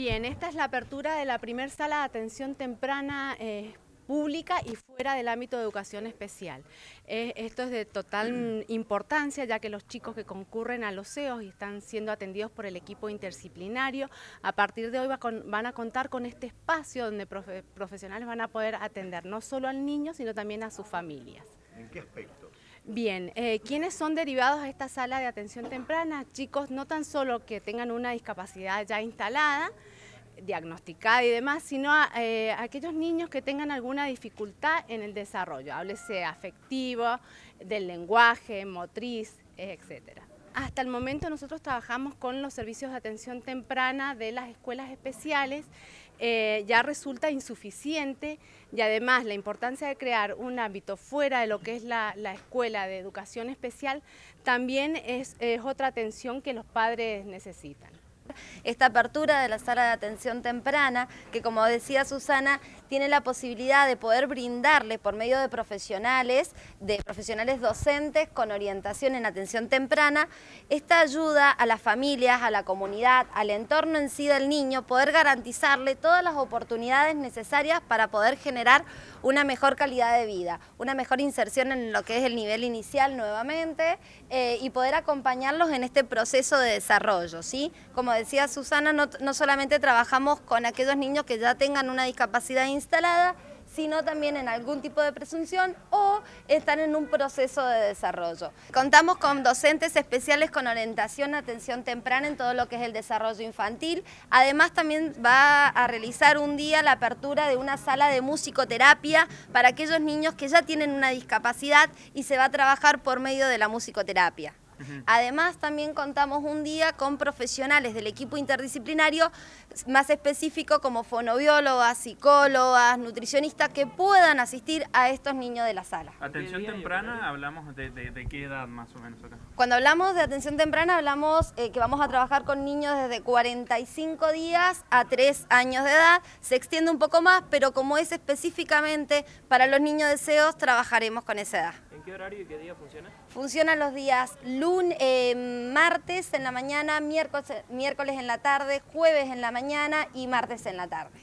Bien, esta es la apertura de la primera sala de atención temprana eh, pública y fuera del ámbito de educación especial. Eh, esto es de total importancia ya que los chicos que concurren a los CEOs y están siendo atendidos por el equipo interdisciplinario, a partir de hoy van a contar con este espacio donde profesionales van a poder atender no solo al niño sino también a sus familias. ¿En qué aspecto? Bien, eh, ¿quiénes son derivados a esta sala de atención temprana? Chicos no tan solo que tengan una discapacidad ya instalada, diagnosticada y demás, sino eh, a, aquellos niños que tengan alguna dificultad en el desarrollo, háblese afectivo, del lenguaje, motriz, etc. Hasta el momento nosotros trabajamos con los servicios de atención temprana de las escuelas especiales, eh, ya resulta insuficiente y además la importancia de crear un ámbito fuera de lo que es la, escuela de educación especial también es otra atención que los padres necesitan esta apertura de la sala de atención temprana, que como decía Susana, tiene la posibilidad de poder brindarle por medio de profesionales, de profesionales docentes con orientación en atención temprana, esta ayuda a las familias, a la comunidad, al entorno en sí del niño, poder garantizarle todas las oportunidades necesarias para poder generar una mejor calidad de vida, una mejor inserción en lo que es el nivel inicial nuevamente eh, y poder acompañarlos en este proceso de desarrollo, ¿sí? Como decía Susana, no, solamente trabajamos con aquellos niños que ya tengan una discapacidad instalada, sino también en algún tipo de presunción o están en un proceso de desarrollo. Contamos con docentes especiales con orientación atención temprana en todo lo que es el desarrollo infantil. Además también va a realizar un día la apertura de una sala de musicoterapia para aquellos niños que ya tienen una discapacidad y se va a trabajar por medio de la musicoterapia. Además, también contamos un día con profesionales del equipo interdisciplinario, más específico como fonobiólogas, psicólogas, nutricionistas, que puedan asistir a estos niños de la sala. ¿Atención temprana hablamos de, qué edad más o menos acá? Cuando hablamos de atención temprana hablamos eh, que vamos a trabajar con niños desde 45 días a 3 años de edad. Se extiende un poco más, pero como es específicamente para los niños deseos, trabajaremos con esa edad qué horario y qué día funciona? Funciona los días lunes, eh, martes en la mañana, miércoles, miércoles en la tarde, jueves en la mañana y martes en la tarde.